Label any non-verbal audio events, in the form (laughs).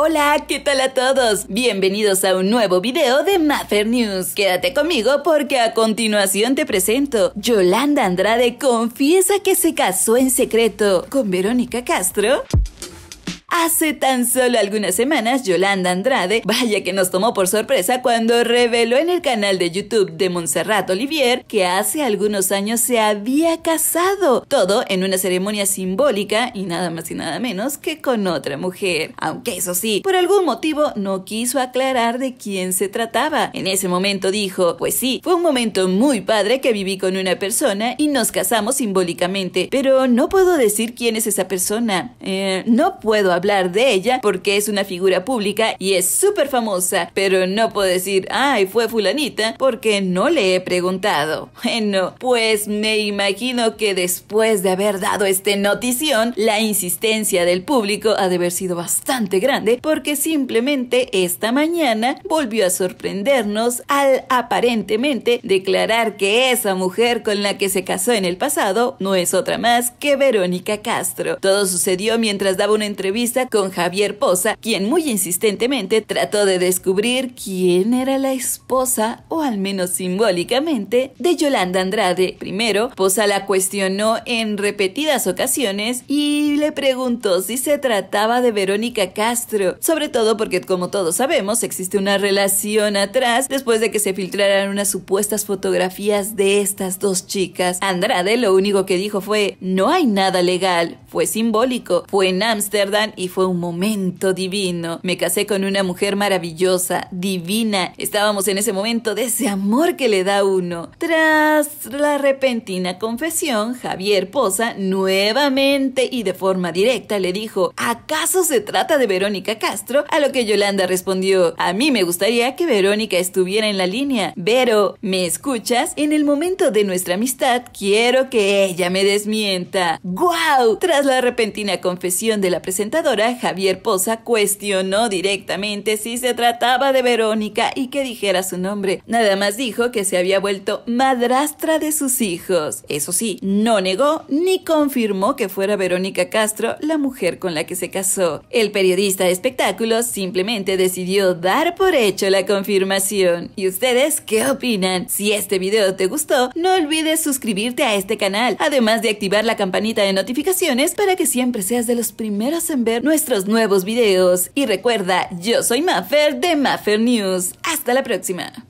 Hola, ¿qué tal a todos? Bienvenidos a un nuevo video de Mather News. Quédate conmigo porque a continuación te presento. Yolanda Andrade confiesa que se casó en secreto con Verónica Castro. Hace tan solo algunas semanas, Yolanda Andrade, vaya que nos tomó por sorpresa cuando reveló en el canal de YouTube de Montserrat Olivier que hace algunos años se había casado, todo en una ceremonia simbólica y nada más y nada menos que con otra mujer. Aunque eso sí, por algún motivo no quiso aclarar de quién se trataba. En ese momento dijo, pues sí, fue un momento muy padre que viví con una persona y nos casamos simbólicamente, pero no puedo decir quién es esa persona. Eh, no puedo hablar de ella porque es una figura pública y es súper famosa, pero no puedo decir, ay, fue fulanita, porque no le he preguntado. (laughs) Bueno, pues me imagino que después de haber dado este notición, la insistencia del público ha de haber sido bastante grande porque simplemente esta mañana volvió a sorprendernos al aparentemente declarar que esa mujer con la que se casó en el pasado no es otra más que Verónica Castro. Todo sucedió mientras daba una entrevista con Javier Poza, quien muy insistentemente trató de descubrir quién era la esposa, o al menos simbólicamente, de Yolanda Andrade. Primero, Poza la cuestionó en repetidas ocasiones y le preguntó si se trataba de Verónica Castro, sobre todo porque como todos sabemos existe una relación atrás después de que se filtraran unas supuestas fotografías de estas dos chicas. Andrade lo único que dijo fue, no hay nada legal, fue simbólico, fue en Ámsterdam y fue un momento divino. Me casé con una mujer maravillosa, divina. Estábamos en ese momento de ese amor que le da uno. Tras la repentina confesión, Javier Poza nuevamente y de forma directa le dijo, ¿acaso se trata de Verónica Castro? A lo que Yolanda respondió, a mí me gustaría que Verónica estuviera en la línea. pero ¿me escuchas? En el momento de nuestra amistad, quiero que ella me desmienta. ¡Guau! Tras la repentina confesión de la presentadora, Javier Poza cuestionó directamente si se trataba de Verónica y que dijera su nombre. Nada más dijo que se había vuelto madrastra de sus hijos. Eso sí, no negó ni confirmó que fuera Verónica Castro la mujer con la que se casó. El periodista de espectáculos simplemente decidió dar por hecho la confirmación. ¿Y ustedes qué opinan? Si este video te gustó, no olvides suscribirte a este canal, además de activar la campanita de notificaciones para que siempre seas de los primeros en ver nuestros nuevos videos. Y recuerda, yo soy Maffer de Maffer News. Hasta la próxima.